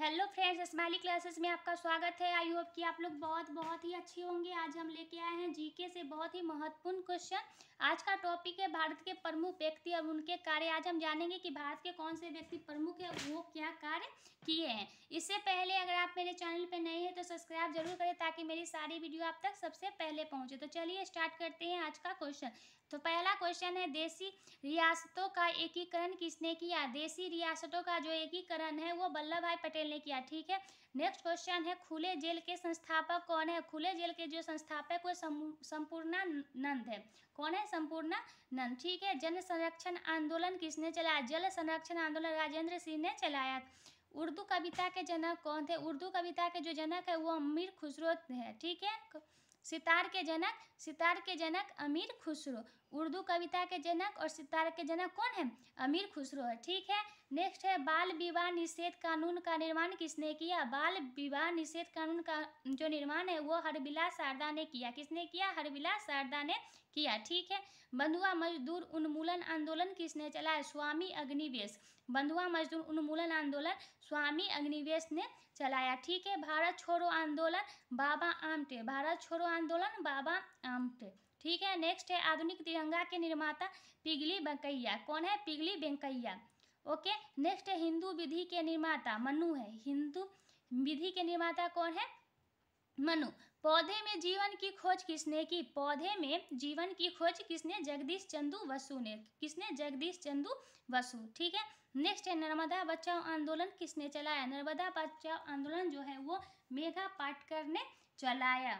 hello friends smiley classes में आपका स्वागत है आई होप कि आप लोग बहुत बहुत ही अच्छी होंगे आज हम लेके आए हैं जीके से बहुत ही महत्वपूर्ण क्वेश्चन आज का टॉपिक है भारत के प्रमुख व्यक्ति और उनके कार्य आज हम जानेंगे कि भारत के कौन से व्यक्ति प्रमुख है वो क्या कार्य किए हैं इससे पहले अगर आप मेरे चैनल पर नए हैं तो सब्सक्राइब जरूर करें ताकि मेरी सारी वीडियो आप तक सबसे पहले पहुँचे तो चलिए स्टार्ट करते हैं आज का क्वेश्चन तो पहला क्वेश्चन है देसी रियासतों का एकीकरण किसने किया देसी रियासतों का जो एकीकरण है वो वल्लभ भाई पटेल ने किया ठीक है नेक्स्ट क्वेश्चन है खुले जेल के संस्थापक कौन है खुले जेल के जो संस्थापक वो संपूर्णा नंद है कौन है संपूर्णा नंद ठीक है जन संरक्षण आंदोलन किसने चलाया जल संरक्षण आंदोलन राजेंद्र सिंह ने चलाया उर्दू कविता के जनक कौन थे उर्दू कविता के जो जनक है वो अमीर खुसरो है ठीक है सितार के जनक सितार के जनक अमीर खुसरो उर्दू कविता के जनक और सितार के जनक कौन है अमीर खुसरो है ठीक है नेक्स्ट है बाल विवाह निषेध कानून का निर्माण किसने किया बाल विवाह निषेध कानून का जो निर्माण है वो हरबिला शारदा ने किया किसने किया हरबिला शारदा ने किया ठीक है बंधुआ मजदूर उन्मूलन आंदोलन किसने चलाया स्वामी अग्निवेश बंधुआ मजदूर उन्मूलन आंदोलन स्वामी अग्निवेश ने चलाया ठीक है भारत छोड़ो आंदोलन बाबा आमटे भारत छोड़ो आंदोलन बाबा आमटे ठीक है नेक्स्ट है आधुनिक तिरंगा के निर्माता पिघली वेंकैया कौन है पिघली वेंकैया ओके नेक्स्ट है हिंदू विधि के निर्माता मनु है हिंदू विधि के निर्माता कौन है मनु पौधे में जीवन की खोज किसने की पौधे में जीवन की खोज किसने जगदीश चंदू वसु ने किसने जगदीश चंदू वसु ठीक है नेक्स्ट है नर्मदा बचाओ आंदोलन किसने चलाया नर्मदा बचाओ आंदोलन जो है वो मेघा पाटकर ने चलाया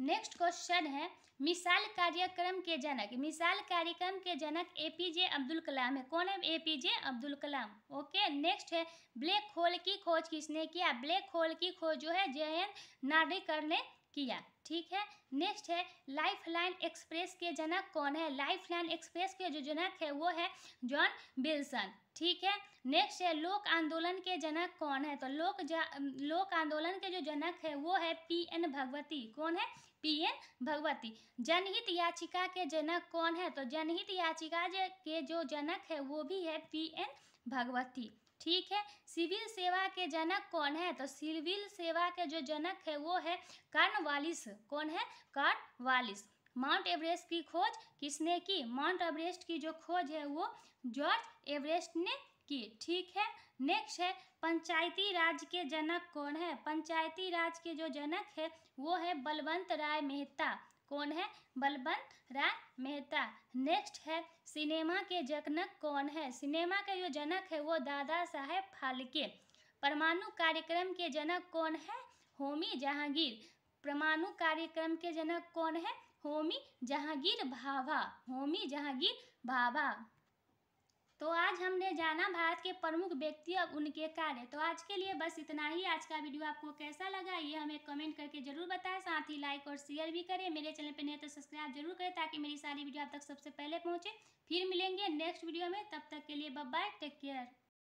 नेक्स्ट क्वेश्चन है मिसाल कार्यक्रम के जनक मिसाल कार्यक्रम के जनक ए पी जे अब्दुल कलाम है कौन है A P J Abdul Kalam okay next है ब्लैक होल की खोज किसने किया ब्लैक होल की खोज जो है जयंत नार्डिकर ने किया ठीक है नेक्स्ट है लाइफ लाइन एक्सप्रेस के जनक कौन है लाइफ लाइन एक्सप्रेस के जो जनक है वो है जॉन बिल्सन ठीक है नेक्स्ट है लोक आंदोलन के जनक कौन है तो लोक लोक आंदोलन के जो जनक है वो है पी एन भगवती कौन है पी एन भगवती जनहित याचिका के जनक कौन है तो जनहित याचिका के जो जनक है वो भी है पी एन भगवती ठीक है सिविल सेवा के जनक कौन है तो सिविल सेवा के जो जनक है वो है कर्ण वालिस कौन है कर्ण वालिस माउंट एवरेस्ट की खोज किसने की माउंट एवरेस्ट की जो खोज है वो जॉर्ज एवरेस्ट ने की ठीक है नेक्स्ट है पंचायती राज के जनक कौन है पंचायती राज के जो जनक है वो है बलवंत राय मेहता कौन है बलबंत राय मेहता नेक्स्ट है सिनेमा के जनक कौन है सिनेमा का जो जनक है वो दादा साहेब फालके परमाणु कार्यक्रम के जनक कौन है होमी जहांगीर परमाणु कार्यक्रम के जनक कौन है होमी जहांगीर भाभा होमी जहांगीर भाभा तो आज हमने जाना भारत के प्रमुख व्यक्ति और उनके कार्य तो आज के लिए बस इतना ही आज का वीडियो आपको कैसा लगा ये हमें कमेंट करके जरूर बताएं साथ ही लाइक और शेयर भी करें मेरे चैनल पर नहीं तो सब्सक्राइब जरूर करें ताकि मेरी सारी वीडियो आप तक सबसे पहले पहुँचे फिर मिलेंगे नेक्स्ट वीडियो में तब तक के लिए बाय टेक केयर